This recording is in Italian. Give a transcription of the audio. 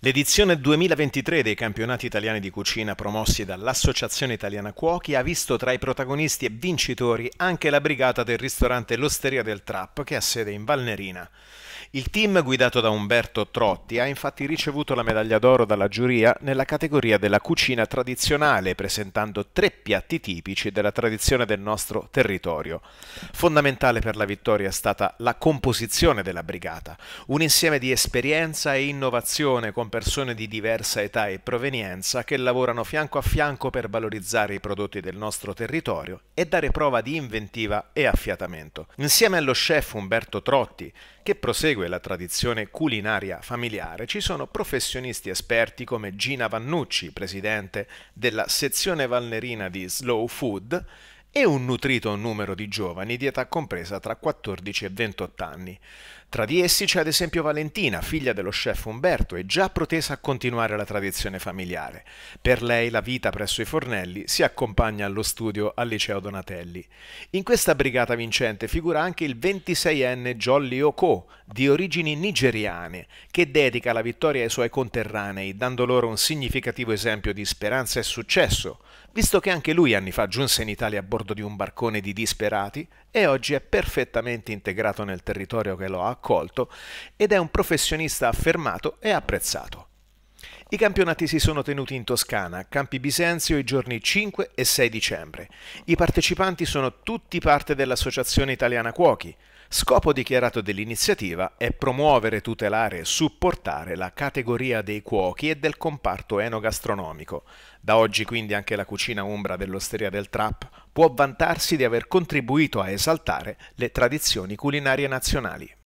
L'edizione 2023 dei campionati italiani di cucina promossi dall'Associazione Italiana Cuochi ha visto tra i protagonisti e vincitori anche la brigata del ristorante L'Osteria del Trap che ha sede in Valnerina. Il team guidato da Umberto Trotti ha infatti ricevuto la medaglia d'oro dalla giuria nella categoria della cucina tradizionale presentando tre piatti tipici della tradizione del nostro territorio. Fondamentale per la vittoria è stata la composizione della brigata, un insieme di esperienza e innovazione con con persone di diversa età e provenienza che lavorano fianco a fianco per valorizzare i prodotti del nostro territorio e dare prova di inventiva e affiatamento. Insieme allo chef Umberto Trotti, che prosegue la tradizione culinaria familiare, ci sono professionisti esperti come Gina Vannucci, presidente della sezione valnerina di Slow Food, e un nutrito numero di giovani di età compresa tra 14 e 28 anni. Tra di essi c'è ad esempio Valentina, figlia dello chef Umberto e già protesa a continuare la tradizione familiare. Per lei la vita presso i fornelli si accompagna allo studio al liceo Donatelli. In questa brigata vincente figura anche il 26enne Jolly O'Co, di origini nigeriane, che dedica la vittoria ai suoi conterranei, dando loro un significativo esempio di speranza e successo, visto che anche lui anni fa giunse in Italia a bordo di un barcone di disperati e oggi è perfettamente integrato nel territorio che lo ha accolto ed è un professionista affermato e apprezzato. I campionati si sono tenuti in Toscana, Campi Bisenzio, i giorni 5 e 6 dicembre. I partecipanti sono tutti parte dell'Associazione Italiana Cuochi. Scopo dichiarato dell'iniziativa è promuovere, tutelare e supportare la categoria dei cuochi e del comparto enogastronomico. Da oggi quindi anche la cucina umbra dell'Osteria del Trap può vantarsi di aver contribuito a esaltare le tradizioni culinarie nazionali.